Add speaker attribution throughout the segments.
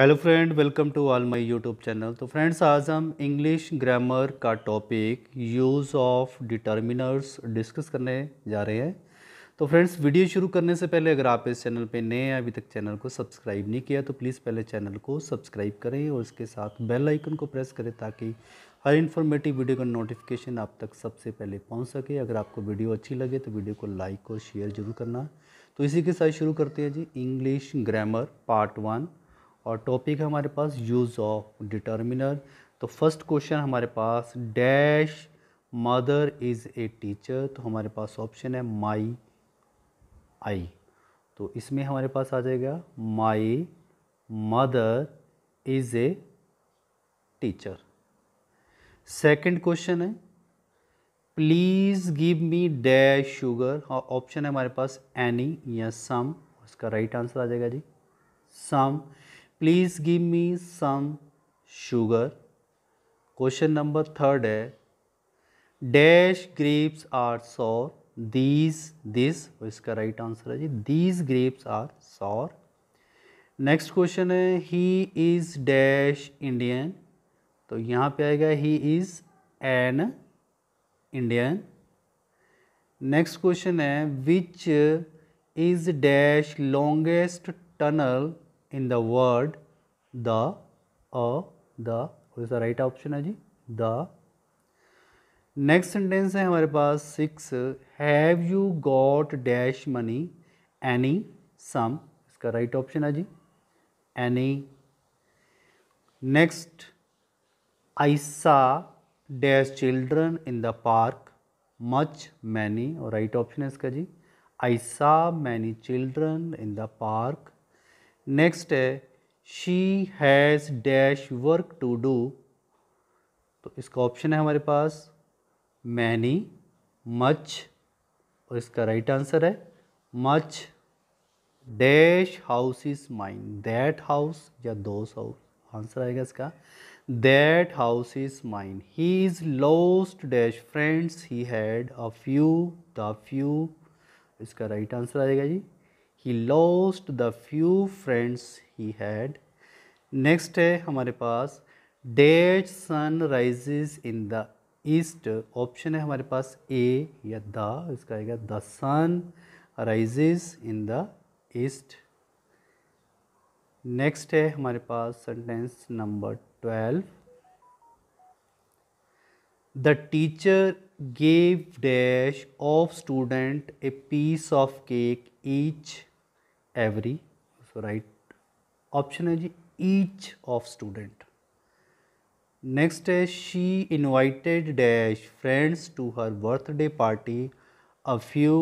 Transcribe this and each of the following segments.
Speaker 1: Hello friend welcome to all my YouTube channel तो friends आज हम इंग्लिश ग्रामर का topic use of determiners discuss करने जा रहे हैं तो फ्रेंड्स वीडियो शुरू करने से पहले अगर आप इस चैनल पे नए हैं अभी तक चैनल को सब्सक्राइब नहीं किया तो प्लीज़ पहले चैनल को सब्सक्राइब करें और इसके साथ बेल आइकन को प्रेस करें ताकि हर इन्फॉर्मेटिव वीडियो का नोटिफिकेशन आप तक सबसे पहले पहुंच सके अगर आपको वीडियो अच्छी लगे तो वीडियो को लाइक और शेयर जरूर करना तो इसी के साथ शुरू करते हैं जी इंग्लिश ग्रामर पार्ट वन और टॉपिक है हमारे पास यूज़ ऑफ डिटर्मिनर तो फर्स्ट क्वेश्चन हमारे पास dash mother is a teacher तो हमारे पास ऑप्शन है माई आई तो इसमें हमारे पास आ जाएगा my mother is a teacher second question है please give me dash sugar और ऑप्शन है हमारे पास एनी या सम उसका राइट आंसर आ जाएगा जी some please give me some sugar question number third है dash grapes are sour these this इसका राइट आंसर है जी these grapes are sour next question है ही इज़ डैश इंडियन तो यहाँ पे आएगा he is an Indian next question है which is dash longest tunnel in the word the a the what is the right है जी the next sentence है हमारे पास six have you got dash money any some इसका right right option है जी any next I saw dash children in the park much many और right option है इसका जी I saw many children in the park next है she has dash work to do तो इसका option है हमारे पास मैनी मच और इसका राइट आंसर है much dash house is mine that house या दोस हाउस आंसर आएगा इसका that house is mine he is lost dash friends he had a few the few इसका राइट आंसर आएगा जी he lost the few friends he had next है हमारे पास that sun rises in the east option है हमारे पास A या द इसका आएगा the sun rises in the east next है हमारे पास sentence number twelve the teacher gave dash of student a piece of cake each every right option है जी ईच ऑफ स्टूडेंट नेक्स्ट है she invited dash friends to her birthday party a few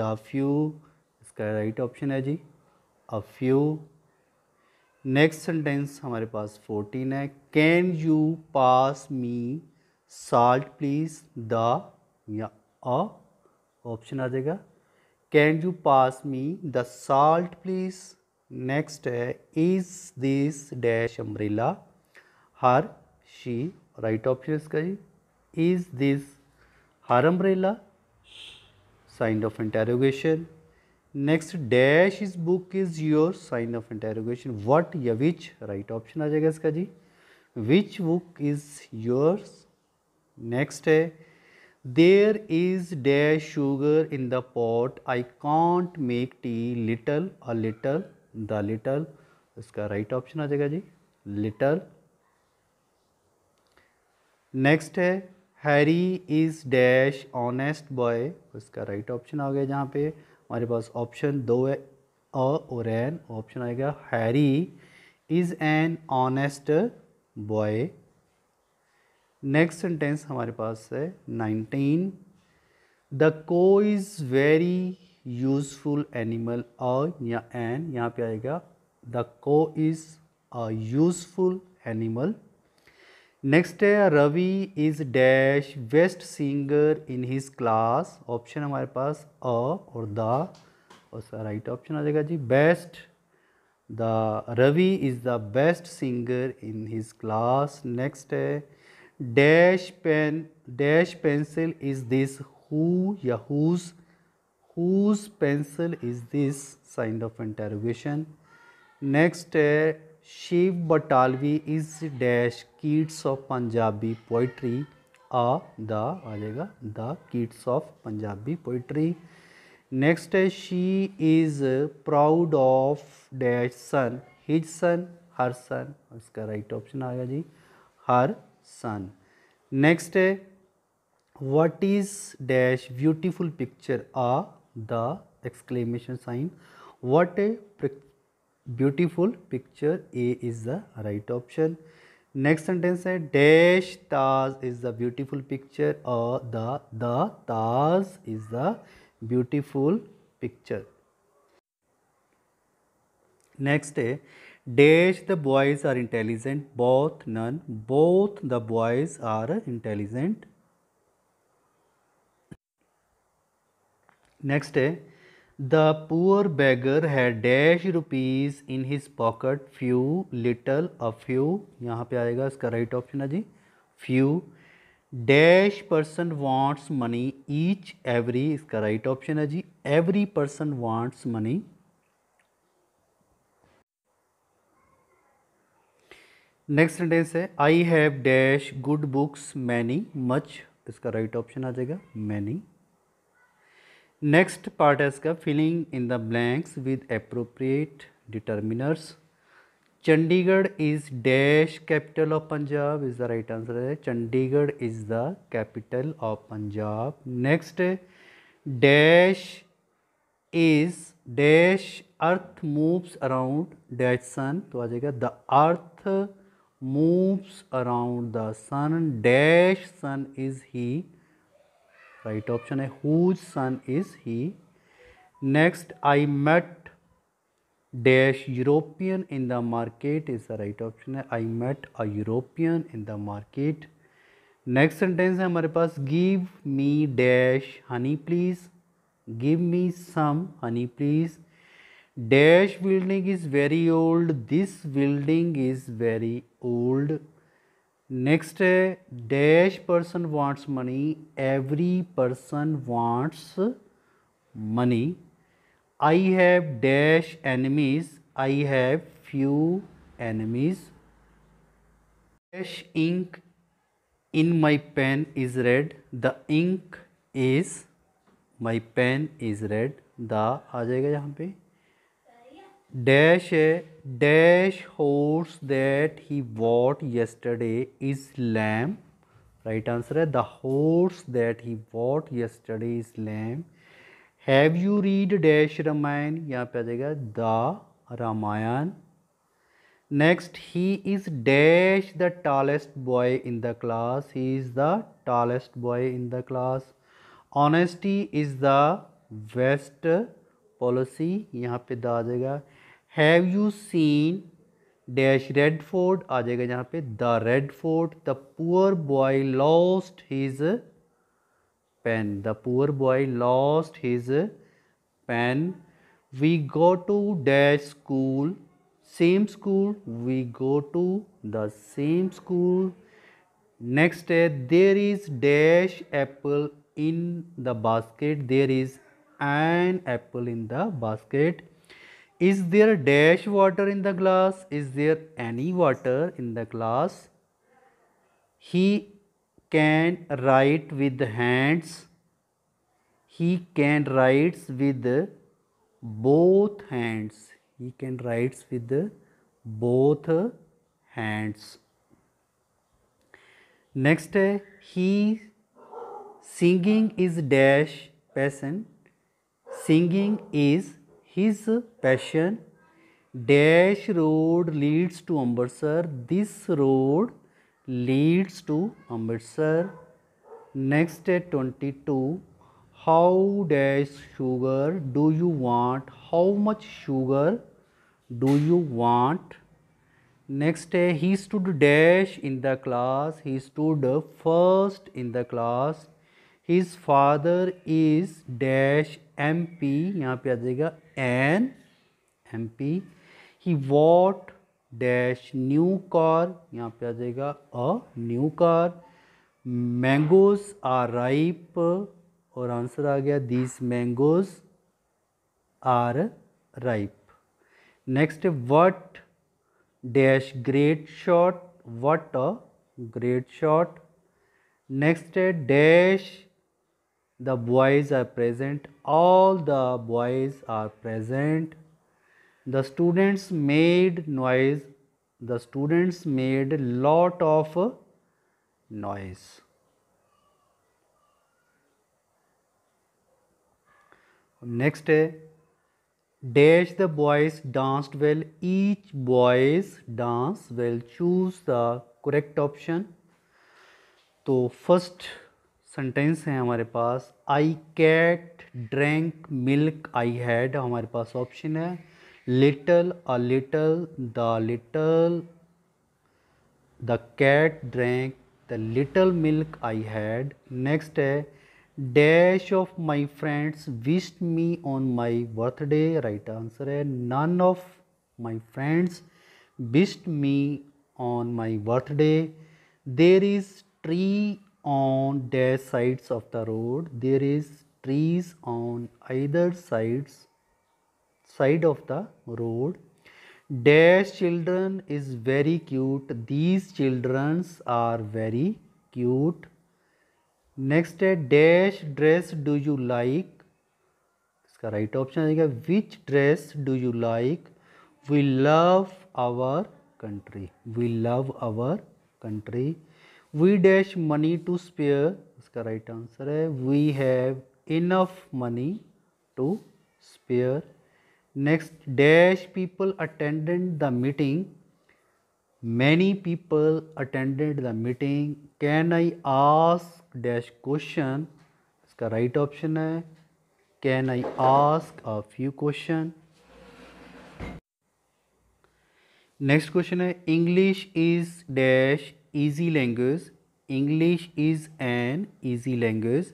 Speaker 1: the few इसका right option है जी a few next sentence हमारे पास fourteen है can you pass me salt please the या ऑप्शन आ जाएगा can you pass me the salt please next है is this dash umbrella her she right option इसका जी is this her umbrella sign of interrogation next dash is book is your sign of interrogation what या which right option आ जाएगा इसका जी which book is your next है there is dash sugar in the pot i can't make tea little a little the little इसका right option आ जाएगा जी लिटल नेक्स्ट है Harry is dash honest boy इसका राइट ऑप्शन आ गया जहाँ पे हमारे पास ऑप्शन दो है अ और एन ऑप्शन आएगा Harry is an honest boy next sentence हमारे पास है nineteen the cow is very useful animal a या एन यहाँ पे आएगा the cow is a useful animal next है Ravi is dash best singer in his class option हमारे पास अ और द और राइट ऑप्शन आ जाएगा जी best the Ravi is the best singer in his class next है dash pen dash pencil is this who या whose whose pencil is this साइंड ऑफ इंटरोगेशन नेक्स्ट है Shiv Batalvi is dash kids of Punjabi poetry आ the आ जाएगा the kids of Punjabi poetry next है she is proud of dash son his son her son इसका right option आएगा जी हर सन next है what is dash beautiful picture आ the exclamation sign what a beautiful picture a is the right option next sentence है dash Taj is the beautiful picture a the the Taj is the beautiful picture next है dash the boys are intelligent both none both the boys are intelligent next है the poor beggar है dash rupees in his pocket few little a few यहाँ पे आएगा इसका right option है जी few dash person wants money each every इसका right option है जी every person wants money next sentence है I have dash good books many much इसका राइट right ऑप्शन आ जाएगा मैनी नेक्स्ट पार्ट है इसका filling in the blanks with appropriate determiners Chandigarh is dash capital of Punjab is the right answer है Chandigarh is the capital of Punjab next dash is dash earth moves around dash sun तो आ जाएगा the earth moves around the sun dash sun is he right option hai whose sun is he next i met dash european in the market is the right option i met a european in the market Next sentence. है हमारे पास give me dash honey please. Give me some honey please dash building is very old this building is very old next dash person wants money every person wants money i have dash enemies i have few enemies dash ink in my pen is red the ink is my pen is red the आ जाएगा यहाँ पे डैश है dash horse that he what yesterday is lame right answer है the horse that he what yesterday is lame have you read dash Ramayana यहाँ पे आ जाएगा the Ramayana next he is dash the tallest boy in the class he is the tallest boy in the class honesty is the best policy यहाँ पे the आ जाएगा Have you seen dash Red Fort आ the यहाँ पे the Red Fort the poor boy lost his pen the poor boy we go to dash school same school we go to the same school next there is dash apple in the basket there is an apple in the basket is there dash water in the glass is there any water in the glass he can write with hands he can writes with both hands he can writes with both hands next he singing is dash person. singing is his passion dash road leads to Amritsar, this road leads to Amritsar. Next at 22, how dash sugar do you want, how much sugar do you want. Next day he stood dash in the class, he stood first in the class. His father is dash M P यहाँ पे आ जाएगा an M P he what dash new car यहाँ पे आ जाएगा a new car mangoes are ripe और answer आ गया these mangoes are ripe next what dash great shot what a great shot next है dash the boys are present all the boys are present the students made noise the students made lot of noise next dash the boys danced well each boys dance well choose the correct option So first. Sentence है हमारे पास I cat drank milk I had हमारे पास option है little a little the little the cat drank the little milk I had next है dash of my friends wished me on my birthday right answer है none of my friends wished me on my birthday there is tree on the sides of the road there is trees on either sides side of the road Dash children is very cute. These childrens are very cute. Next dash dress do you like? इसका right option आएगा which dress do you like? We love our country. We love our country. We dash money to spare उसका right answer है we have enough money to spare next dash people attendant the meeting many people attendant the meeting can I ask dash question इसका right option है can I ask a few question next question है English is dash easy language. English is an easy language.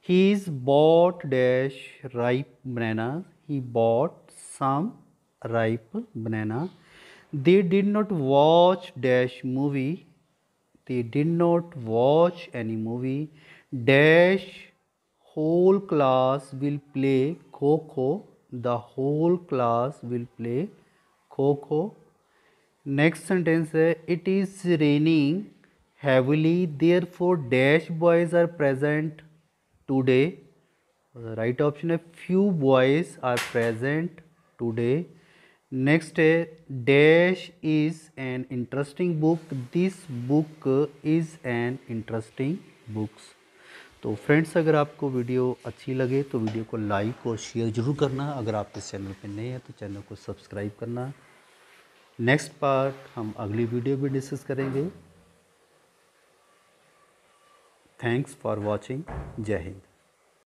Speaker 1: He is bought dash ripe banana. He bought some ripe banana. They did not watch dash movie. They did not watch any movie. Dash whole class will play Coco. The whole class will play Coco. Next sentence है it is raining heavily there four dash boys are present today right option है few boys are present today next है dash is an interesting book this book is an interesting books तो friends अगर आपको video अच्छी लगे तो video को like और शेयर ज़रूर करना अगर आप इस चैनल पर नए हैं तो चैनल को सब्सक्राइब करना नेक्स्ट पार्ट हम अगली वीडियो भी डिस्कस करेंगे थैंक्स फॉर वॉचिंग जय हिंद